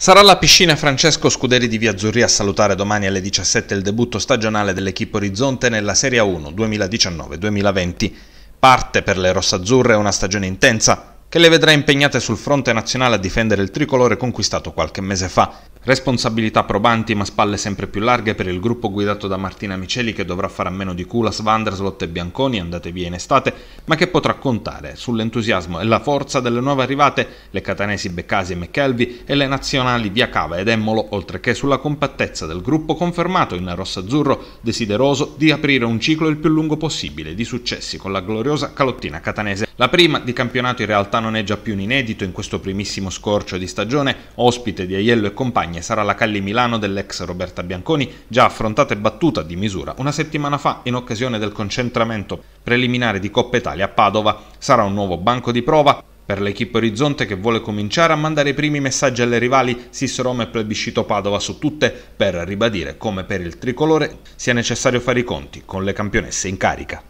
Sarà la piscina Francesco Scuderi di Via Azzurri a salutare domani alle 17 il debutto stagionale dell'equipe Orizzonte nella Serie 1 2019-2020. Parte per le rossazzurre una stagione intensa, che le vedrà impegnate sul fronte nazionale a difendere il tricolore conquistato qualche mese fa. Responsabilità probanti ma spalle sempre più larghe per il gruppo guidato da Martina Miceli che dovrà fare a meno di Kulas, Vanderslot e Bianconi andate via in estate, ma che potrà contare sull'entusiasmo e la forza delle nuove arrivate, le catanesi Beccasi e McKelvey e le nazionali Cava ed Emmolo, oltre che sulla compattezza del gruppo confermato in rossazzurro, desideroso di aprire un ciclo il più lungo possibile di successi con la gloriosa calottina catanese la prima di campionato in realtà non è già più un inedito, in questo primissimo scorcio di stagione, ospite di Aiello e compagne sarà la Calli Milano dell'ex Roberta Bianconi, già affrontata e battuta di misura una settimana fa in occasione del concentramento preliminare di Coppa Italia a Padova. Sarà un nuovo banco di prova per l'equipe Orizzonte che vuole cominciare a mandare i primi messaggi alle rivali Roma e Plebiscito Padova su tutte per ribadire come per il tricolore sia necessario fare i conti con le campionesse in carica.